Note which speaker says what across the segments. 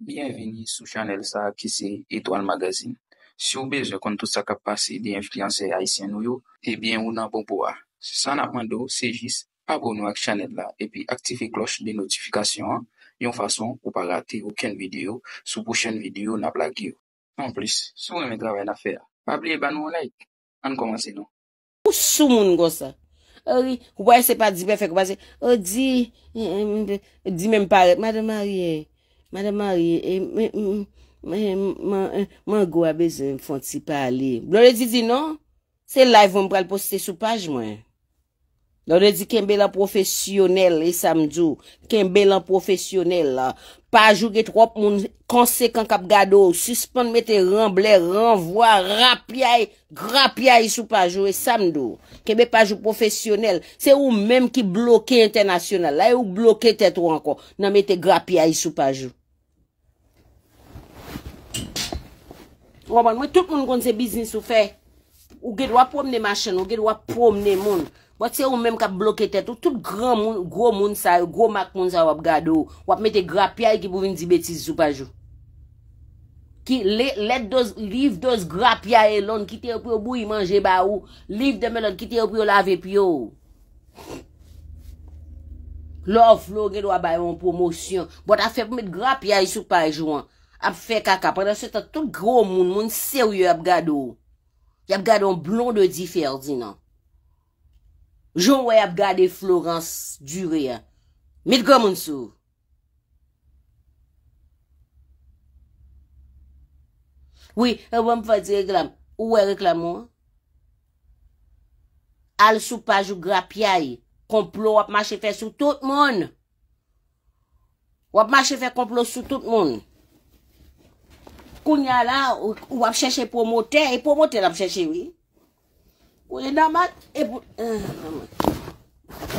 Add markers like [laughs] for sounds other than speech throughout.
Speaker 1: Bienveni sou chanel sa ki se Etoile Magazine Si ou beje kon tout sa kapase di enfliyanser a isen nou yo Ebyen ou nan bon pouwa San apando se jis abonou ak chanel la Epi aktife kloche de notifikasyon Yon fason ou pa rate ouken video Sou pwoshen video nan plak yo An plis sou mwen mwen traway na fer Pa plie ban moun like An komanse nou Ou sou moun gosa Ou wè se pa di befe kwa se Ou di Di mèm pare Mademariye Madame Marie, eh, mwen eh, gwa bezen fwant si pa li. Dore di di non? Se live mwen pral poste sou paj mwen. Dore di kembe lan profesyonel e samdou. Kembe lan profesyonel la. Pajou ge trop moun konsek an kap gado. Suspande mwen te ramble, ramvoa, rapyay, grapyay sou pajou e samdou. Kembe pajou profesyonel. Se ou menm ki bloke internasyonal. La e ou bloke tetro ankon. Nan mwen te grapyay sou pajou. Mwen tout moun kon se biznis ou fe, ou gen wap promne machan, ou gen wap promne moun. Wap se ou menm ka bloke tet, ou tout gran moun, gro moun sa, gro mak moun sa wap gado, wap mette grapyay e ki pou vin di betis sou pajou. Ki let dos, liv dos grapyay e lon ki te ou pou yo bou yi manje ba ou, liv de men lon ki te ou pou yo lave pi yo. Lof lo gen wap bayon promosyon, wap a fe pou met grapyay e sou pajou an. ap fe kaka, pwede se ta tout gro moun, moun se wye ap gado, ki ap gado blon de di ferdi nan. Joun wye ap gade Florence Durea, mit gomoun sou. Oui, euh, wè mwen fwa di reklam, wè reklam moun. Al sou pajou gra pyae, komplo wap ma chefe sou tout moun. Wap ma chefe komplo sou tout moun. Kounya la, ou ap chèche pomote, e pomote la ap chèche wè. Ou e namat, e pou... Eh,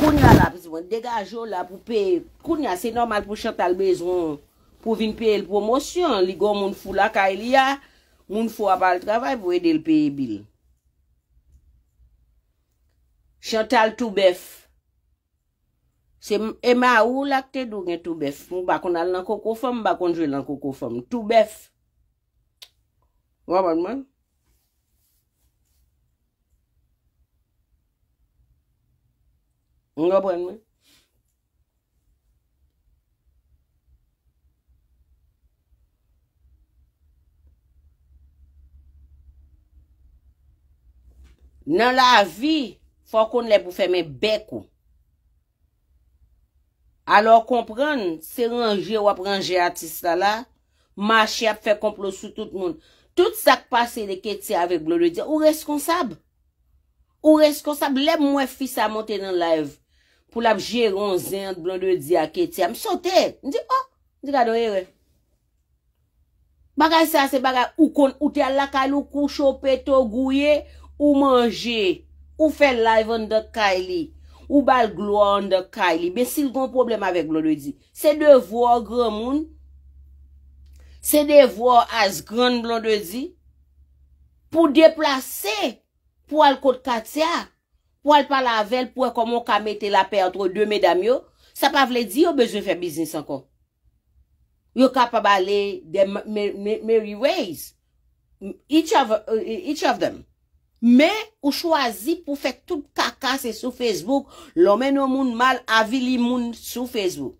Speaker 1: Kounya la, pizbo, degajo la pou pe... Kounya, se normal pou chantal bezon pou vin pe el promosyon. Ligo moun fou la ka el ya, moun fou apal travay pou edel pe e bil. Chantal toubef. Se ema ou lak te dou gen toubef. Mou bakon al lankoko fom, mou bakon jwe lankoko fom. Toubef. Ngobwen men? Ngobwen men? Nan la vi, fokon le pou fè men bekou. Alo kompren, se ranje wap ranje ati stala, ma chè ap fè komplo sou tout moun. Tout sak pase oh, eh, de ke ti avèk blon de di, ou reskonsab? Ou reskonsab? Le mwen fis a montè nan live pou la jè ronzè blon de di a ke ti. Am sote, di o, di gado e we. Bagay sa se bagay, ou kon, ou te al la kail, ou koucho, ou peto, ou gouye, ou manje, ou fè live an de kaili, ou bal glo an de kaili. Ben sil kon problem avèk blon de di. Se devò, grè moun. Se devwo as gran blon de zi, pou deplase pou al kout katsia, pou al pala vel, pou a e komon ka mette la pey atro de medam yo, sa pa vle di yo bezo fè biznis anko. Yo ka pa bale de meriways, each of them, me ou chwazi pou fè tout kakase sou Facebook, lomen yo moun mal avili moun sou Facebook.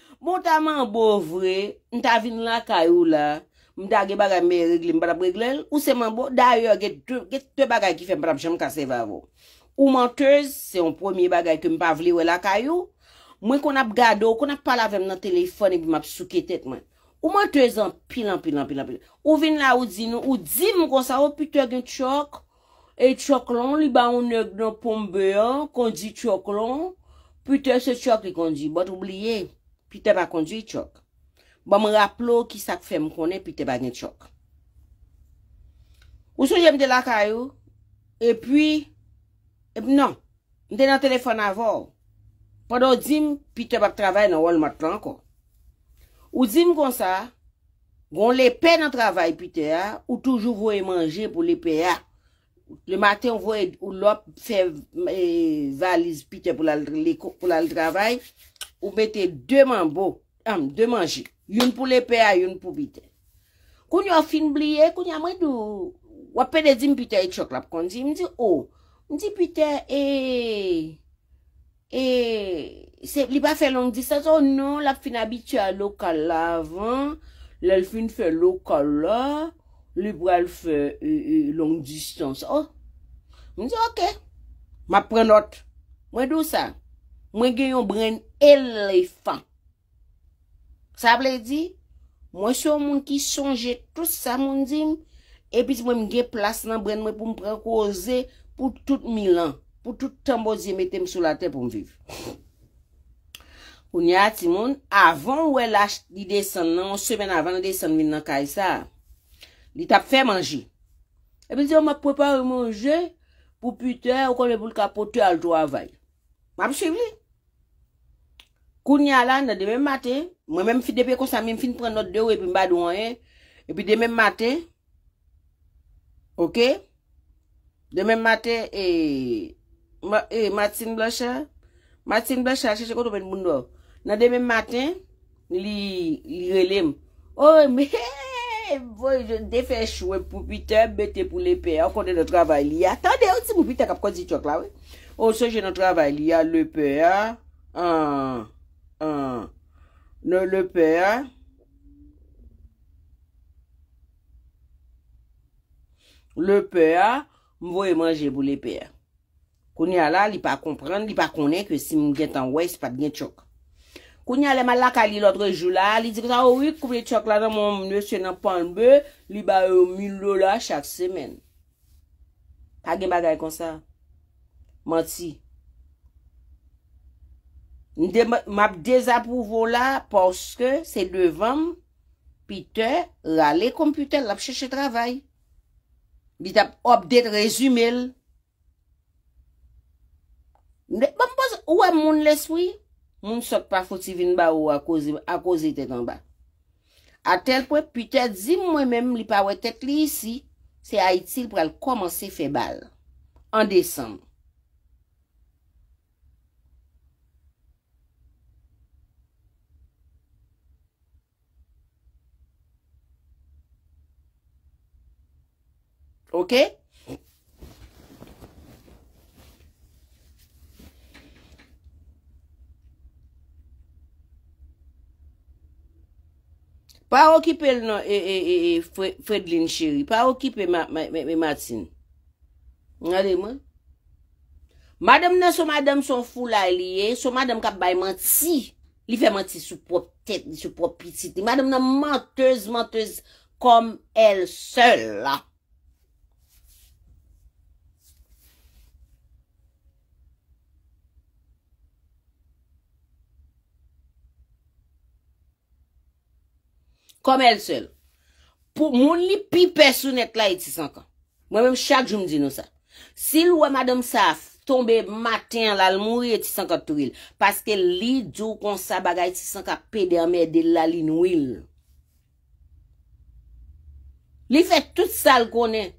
Speaker 1: Mwen ta man bo vwe, nta vin la kayou la, mwen ta ge bagay me regle, mwen pa la bregle, ou se man bo, dayo, ge te bagay ki fe mpram chan mwen ka se va vo. Ou mantez, se yon pwemye bagay ke mpa vle we la kayou, mwen kon ap gado, kon ap pala ve m nan telefon e bi map souke tet mwen. Ou mantez an pilan, pilan, pilan, pilan. Ou vin la ou di nou, ou di mwen kon sa ou oh, pwete gen tchok, e tchok lon, li ba ou nek don pwem beyon, oh, kon di tchok lon, pwete se tchok li kon di, bot oubliye. pi te ba kondwi tchok. Ba m raplo ki sak fe m konen, pi te ba gen tchok. Ou sou jem de la kayo, epi, epi nan, m dena telefon avor, padon zim, pi te ba travay nan wal matran kon. Ou zim kon sa, kon le pen nan travay pi te ya, ou toujou voye manje pou le pe ya. Le maten voye ou lop, fe e, valiz pi te pou la l travay, ou mette de manbo, am, de manji, yon pou lepe a, yon pou bite. Koun yo fin bliye, koun yo amèdou, wapè de zin pite et chok la pou konzi, m zi, oh, m zi pite, eee, eee, se li ba fè long distans, oh non, la fin abitua lokal la avan, lèl fin fè lokal la, li bral fè e, e, long distans, oh, m zi, ok, ma pren not, m wèdou sa, Mwen gen yon bren elefan. Sa ap le di? Mwen sou moun ki sonje tout sa moun di. Epi si mwen gen plas nan bren mwen pou mprekoze pou tout milan. Pou tout tambouzi mette m sou la te pou mviv. Ou ni ati moun, avon ou e lache di desan nan, semen avan di desan min nan kaj sa. Di tap fe manji. Epi di yo mwen prepare manje pou pute ou kon le pou kapote al to avay. Mwen ap si vli? Koun yala nan deme mate, mwen men mfid epi konsa mim fin pren not dewe epi mbad woye, eh. epi deme mate, ok? Deme mate e, eh, e, Matin eh, Blashe, Matin Blashe, se se koto men bundo, nan deme mate, li, li relem. O, mi, he, he, he, he, voy, defe chwe pou pite, bete pou lepe, akonde de travay liya. Atande, oti mpite kap kwa zi chok la, we. O, se je nou travay liya, lepe, a, a. Le peya, mwoye manje bou le peya. Kounia la, li pa komprende, li pa konen ke si mwen gen tan wè, si pa gen tchok. Kounia la, malakali loutre jou la, li di ki sa wik kouple tchok la nan mwen mwen se nan panbe, li ba e omi lola chak semen. A gen bagay kon sa? Mati. Mati. M ap dezapouvo la porske se devanm pite rale kompute l ap chèche travay. Bit ap obdet rezume l. M ap boz ou a moun l eswi, moun sot pa foti vin ba ou a kouzi tetan ba. A tel kwen pite dzi mwen menm li pa wè tet li isi, se a iti pou al komanse fe bal. An desanm. Ok? Pa okipe, e, e, e, Fredlin chiri, pa okipe, mè madsen. Nade mè? Madem nan so madem son foul a liye, so madem ka bay manti, li fe manti sou pop tèt, sou pop piti, madem nan mantez, mantez, kom el sel la. Kom el sel. Moun li pi person et la eti sankan. Mwen menm chak jounm di nou sa. Si l wè madame saf tombe matin lal mouri eti sankan tou il. Paske li djou kon sa baga eti sankan pede amède lal inou il. Li fè tout sal konen.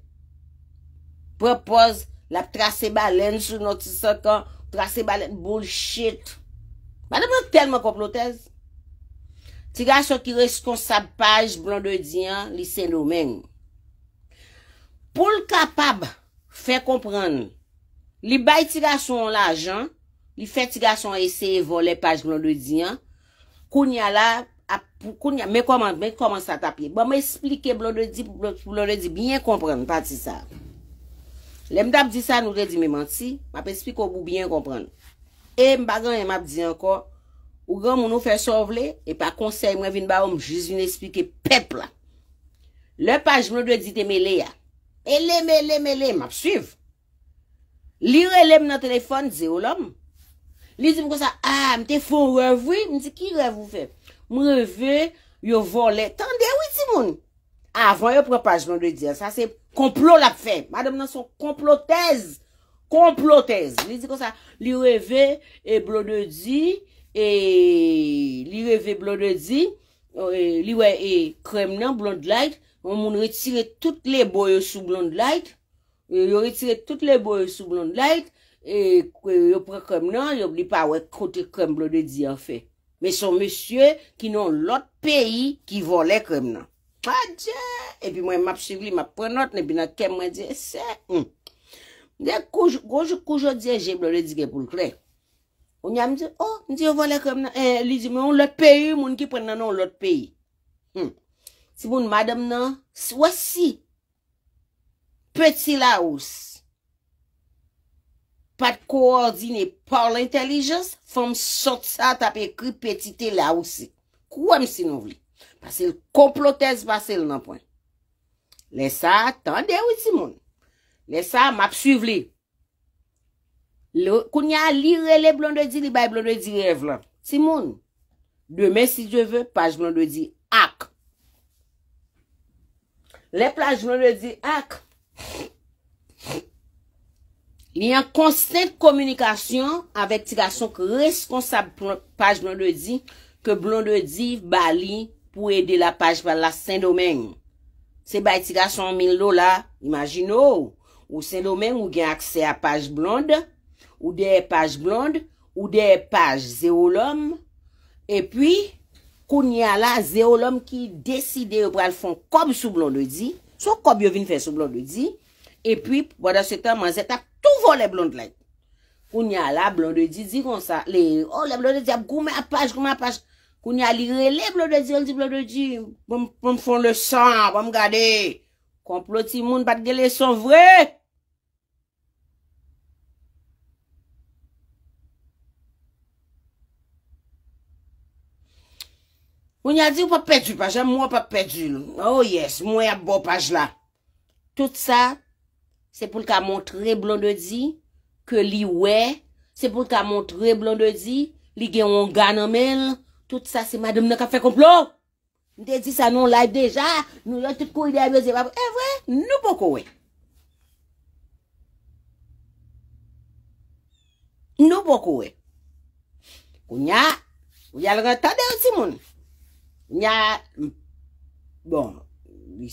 Speaker 1: Propoz la trase balen sou noti sankan. Trase balen bullshit. Madame nan telman kop lotez. Tiga sou ki reskon sab paj blon de diyan li sen nou men. Pol kapab fe kompran. Li bay tiga sou an la jan. Li fe tiga sou an eseye vo le paj blon de diyan. Koun ya la, mè koman sa tapye. Ba bon, mè esplike blon de di, blon de di bien kompran pati sa. Le mda ap di sa nou te di mè manti. Ma pe esplike obou bien kompran. E mbagan yon mab di anko. Ou gen moun nou fe sovle, e pa konsey mwen vin ba oum, jiz vin espike pepla. Le page moun dwe di te me le ya. E le, me le, me le, map suiv. Li re lem nan telefon, ze ou lom. Li di mwen konsa, a, ah, mwen te fon revi, mwen di ki revi ou fe. Mwen revi, yo vo le, tan de ou iti moun. A, vo yo pre page moun dwe di ya, sa se complot la fe. Ma dem nan son complotez, complotez. Li di konsa, li revi, e blo dwe di... E li revè blode di, e, li wè e, krem nan, blonde light, wè moun retire tout le boyo sou blonde light, e, yo retire tout le boyo sou blonde light, yo pre krem nan, yo bli pa wè kote krem blode di an fe. Me son mesye ki nou lot peyi ki vole krem nan. A dje, epi mwen map sivli map pre not, epi nan kem mwen dje, se, mwen dje, koujou koujou dje, jè blode di gen pou l krej. On ya mdi, oh, mdi yo volè kèm nan, eh, li di mè yon lòt peyi, moun ki pren nan yon lòt peyi. Hmm. Si moun madèm nan, swa si, peti laous. Pat koordinè, par l'intellijens, fèm sot sa tapè kri petite laous. Kwa msi nou vli? Basè l'komplotez basè l'nanpwen. Lè sa, tendè wè si moun. Lè sa, map suiv li. Koun ya li re le blonde di li bay blonde di rev la. Si moun. Demen si je ve, page blonde di ak. Le page blonde di ak. Li an konstant komunikasyon avèk tiga son kreskonsab page blonde di ke blonde di bali pou ede la page bala sen domen. Se bay tiga son mil do la, imagino ou sen domen ou gen akse a page blonde. Ou de e page blonde, ou de e page zéolom. Et puis, koun ya la zéolom ki desi de e pral fon kob sou blonde di. So, kob yo vin fè sou blonde di. Et puis, wada se ta, man se ta, touvo le blonde la. Koun ya la, blonde di, di kon sa. Le, oh, le blonde di ap koume ap page, koume ap page. Koun ya li re, le blonde di, el di blonde di. Poum, poum fon le san, poum gade. Koun ploti moun, pat gè le san vre poum. Ou nya di ou pa petu page, mwen pa petu. Oh yes, mwen ap bo page la. Tout sa, se pou l ka montre blon de di, ke li we, se pou l ka montre blon de di, li gen wongan anmel, tout sa se madem nan ka fe komplon. Nde di sa nou la deja, nou yon tout kou li avyo ze wap. E vwe, nou poko we. Nou poko we. Ou nya, ou yal re tade ou si moun. Nya, bon,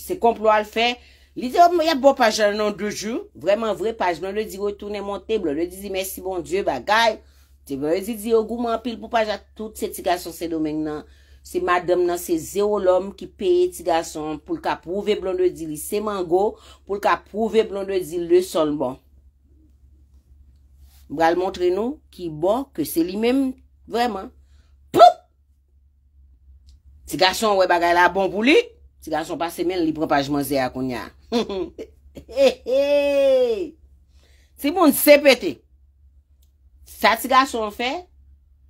Speaker 1: se komplo al fe, li de ob mwen ya bo pajan nan de ju, vreman vre pajan, blon de di retounen moun te, blon de di zi mersi bon die, ba gay, te vrezi di yo gouman pil pou pajan tout se tiga son se domen nan, se madam nan, se zero lom ki peye tiga son, pou lka prouve blon de di li se man go, pou lka prouve blon de di li le sol bon. Mwen al montre nou ki bon, ke se li men, vreman, pou! Si gason wè bagay la bon pou li, si gason pa semen li pran pajman zè akoun ya. Si [laughs] moun sepeti, sa ti gason fè,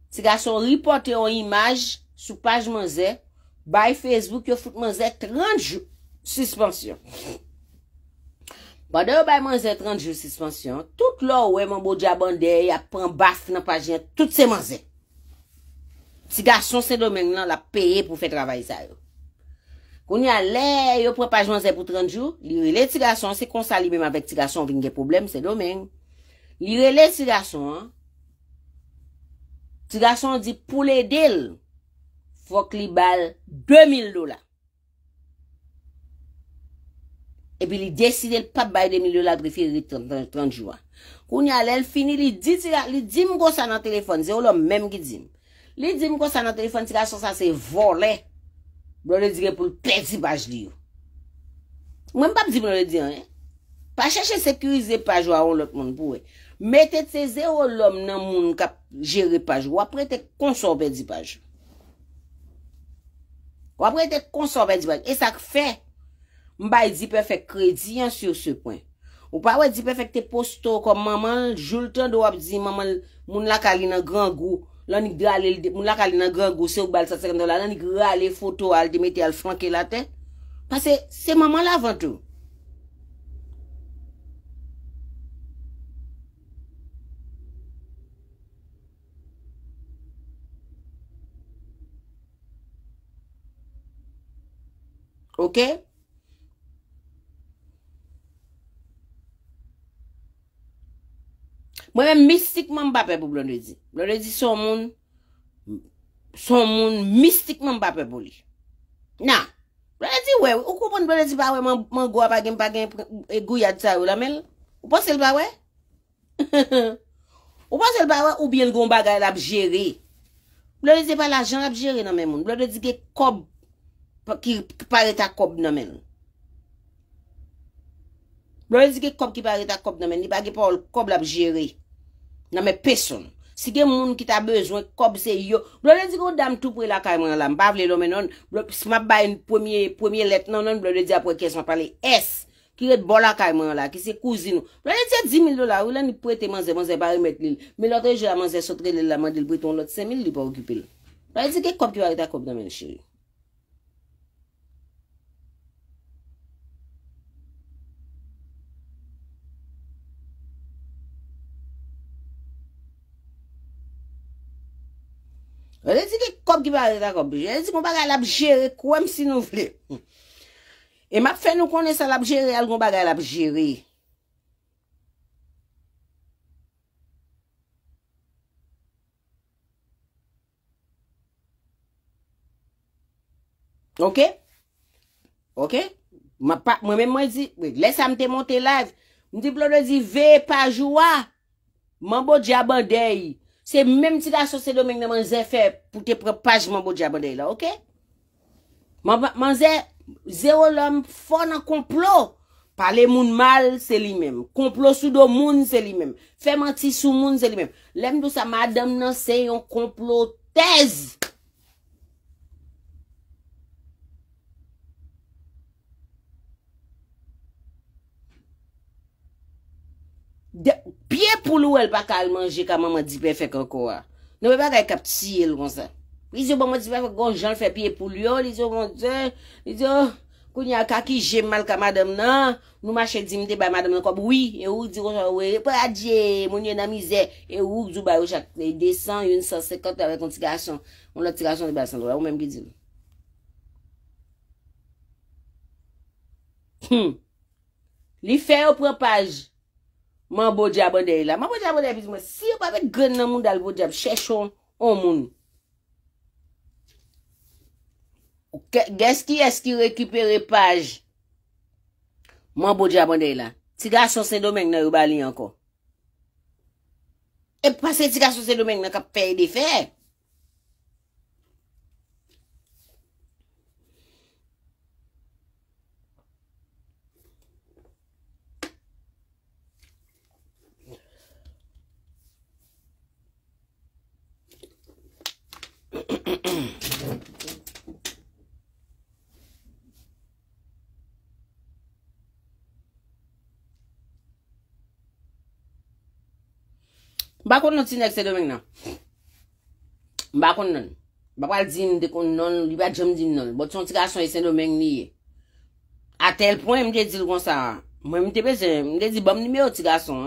Speaker 1: ti gason ripote yon imaj sou pajman zè, bay Facebook yo foute man zè 30 joun suspansyon. Bade yo bay man zè 30 joun suspansyon, tout lò wè moun bo di abande, ya pran bas nan pajman, tout seman zè. Ti gason se domen nan la peye pou fe travaye sa yo. Kouni alè yo prepajman ze pou 30 jou, li rele ti gason, se konsali mèm avèk ti gason vingè problem se domen, li rele ti gason, ti gason di pou le del, fok li bal 2000 dola. Ebi li desi del pap baye 2000 dola, drifi li 30 jou. Kouni alè, li dim gosa nan telefon, ze ou lò mèm ki dim. Li di m kon sa nan telefon ti ka sou sa se vole, blon le di gen pou l'perdi baj li yo. Mwen m pap di blon le di an, pa chache sekurize paj wawon lout moun pou we. Mè te teze ou lom nan moun kap jere paj, wapre te konsorberdi paj. Wapre te konsorberdi paj. E sak fe, m bay e di pe fe kredi an sur se poin. Ou pa wè di pe fe te posto kom maman joul ton do wap di, maman moun la kalina gran gou, Lan ni gwe ale, moun lak ale nan gran gwo se ou bal sa sekanda la, lan ni gwe ale foto al di mette al franke la ten. Pase, se maman la avantou. Ok? Mwen mistikman mbapè pou blon dwe di. Blon dwe di son moun... Son moun mistikman mbapè pou li. Na. Blon dwe di wewe. Ou kou moun blon dwe di bawe man go apage mpage e go yad taro la men? Ou pa sel bawe? [laughs] Ou pa sel bawe ou bien goun bagay la bjeri? Blon dwe di pa la jan la bjeri la men moun. Blon dwe di ge kob ki pare ta kob la men. Blon dwe di ge kob ki pare ta kob la men. Ni pa ge pa ol kob la bjeri. nan men peson. Si gen moun ki ta bezwen, kob se yo. Blo de di ki ou dam tou pou e la kay mwen la, mbavle do men non, blo de di apwe kesman pale S, ki e bol la kay mwen la, ki se kouzine. Blo de di e 10.000 do la, ou la ni pou ete manze manze bari met li, mi lote je la manze sotre li la manze li, pou ete on lote 5.000 li pa okupe li. Blo de di ki kob ki wakita kob nan men chiri. Le si ke kop ki pare la kop, le si kon bagay la ap jere, kouem si nou fle. E map fe nou kone sa la ap jere, al kon bagay la ap jere. Ok? Ok? Mwen men mwen zi, lè sa mte monte live, mwen diplo mwen zi ve, pa jwa, mwen bo diya bandeyi. Se menm ti la sosè do menk nan man zè fè pou te pre page man bo djabande la, ok? Man zè, zè ou lèm fò nan komplò. Parle moun mal, sè li menm. Komplò sou do moun, sè li menm. Fè man ti sou moun, sè li menm. Lèm dou sa madèm nan se yon komplò tez. De... Pye pou lou el pa ka al manje ka maman dipe fe kako wa. Nou we pa ka kap ti el kon sa. Li diyo maman dipe kon jan fe pye pou lou yo. Li diyo kon te. Li diyo. Koun ya kaki jem mal ka madame nan. Nou mache di mi te bay madame nan kwa boui. E ou diyo kon sa. Ou e pou adje. Moun yon nan mize. E ou djou bayou chak. E de san yon san se kato avè kon tiga asan. Moun la tiga asan li ba san do. Ou mèm ki di. Li fe yo propaj. Man bojab an dey la. Man bojab an dey pis mwen, si yo pa vek gren nan moun dal bojab, chèchon an moun. Gè sti, gè sti, rekupere paj. Man bojab an dey la. Ti ga asosen domèng nan yobali an ko. E pase ti ga asosen domèng nan kap pey de fey. Mba kon non ti nek se domen nan. Mba kon non. Mba pal di mde kon non, li bat jom di non. Bote son ti gason e se domen ni. A tel pon mde di l kon sa. Mde di bom nime yo ti gason.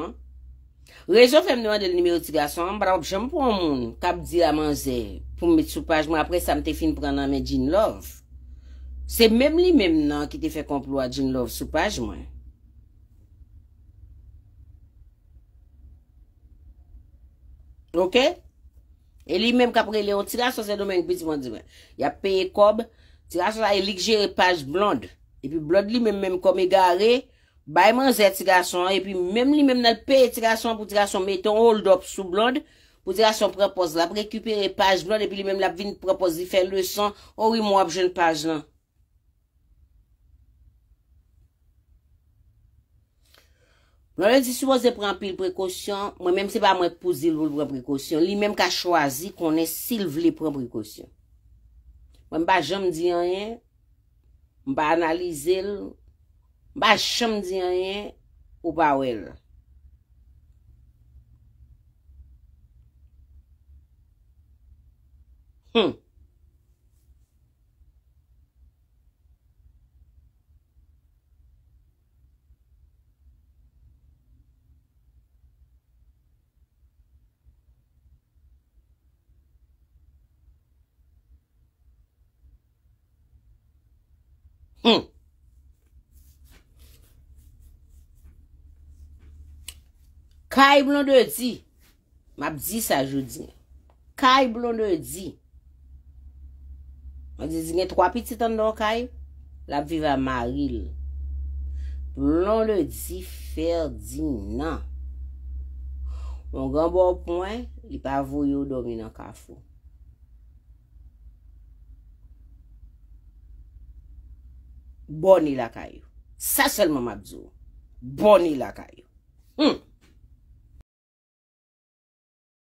Speaker 1: Rejon fem nou an de nime yo ti gason. Mba la objèm pou moun kap di la man zè. Pou mme sou page mwen apre sa mte fin pran nan men jine love. Se mèm li mèm nan ki te fe komplo a jine love sou page mwen. Ok, e li menm kapre le o tirasyon se do menm bitman di menm, ya peye kob, tirasyon la e likje repaj blond, e pi blond li menm menm kob e gare, bayman zet tirasyon, e pi menm li menm nan peye tirasyon pou tirasyon meton hold up sou blond, pou tirasyon prepoz la, pou rekupere repaj blond, e pi li menm la vin prepoz li fè le son, ori oh, moun apjen repaj lan. Mwen lè di si wò zè pran pil prekosyon, mwen mèm se ba mwen pou zil wò l vre prekosyon. Li mèm ka chwazi konen sil vle pran prekosyon. Mwen mba jom di an yen, mba analize l, mba jom di an yen, ou ba wè l. Hmm. Mm. Kay blon de di Map di sa jodi Kay blon de di Man di zine 3 piti tan don kay Lap viva maril Blon de di ferdi nan Mon gan bon pwen Li pa voyo domi nan kafo Boni lakayou. Sasyon mamadzou. Boni lakayou. Hmm.